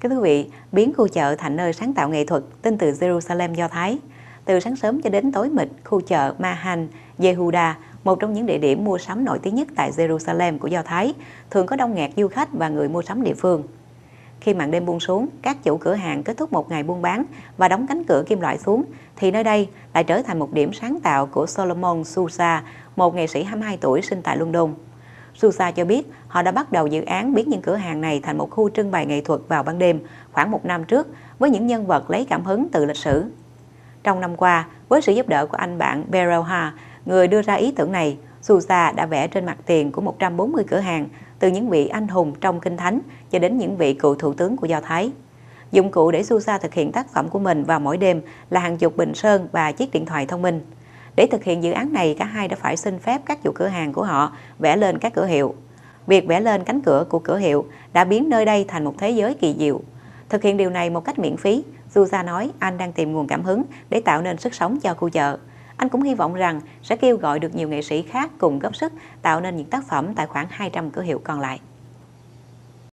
Kính thưa quý vị, biến khu chợ thành nơi sáng tạo nghệ thuật tên từ Jerusalem Do Thái. Từ sáng sớm cho đến tối mịt, khu chợ Mahan Yehuda, một trong những địa điểm mua sắm nổi tiếng nhất tại Jerusalem của Do Thái, thường có đông nghẹt du khách và người mua sắm địa phương. Khi màn đêm buông xuống, các chủ cửa hàng kết thúc một ngày buôn bán và đóng cánh cửa kim loại xuống, thì nơi đây lại trở thành một điểm sáng tạo của Solomon Sousa, một nghệ sĩ 22 tuổi sinh tại London. Susa cho biết họ đã bắt đầu dự án biến những cửa hàng này thành một khu trưng bày nghệ thuật vào ban đêm khoảng một năm trước với những nhân vật lấy cảm hứng từ lịch sử. Trong năm qua, với sự giúp đỡ của anh bạn Beryl Ha, người đưa ra ý tưởng này, Susa đã vẽ trên mặt tiền của 140 cửa hàng, từ những vị anh hùng trong Kinh Thánh cho đến những vị cựu thủ tướng của Do Thái. Dụng cụ để Susa thực hiện tác phẩm của mình vào mỗi đêm là hàng chục bình sơn và chiếc điện thoại thông minh. Để thực hiện dự án này, cả hai đã phải xin phép các chủ cửa hàng của họ vẽ lên các cửa hiệu. Việc vẽ lên cánh cửa của cửa hiệu đã biến nơi đây thành một thế giới kỳ diệu. Thực hiện điều này một cách miễn phí, Zuza nói anh đang tìm nguồn cảm hứng để tạo nên sức sống cho khu chợ. Anh cũng hy vọng rằng sẽ kêu gọi được nhiều nghệ sĩ khác cùng góp sức tạo nên những tác phẩm tại khoảng 200 cửa hiệu còn lại.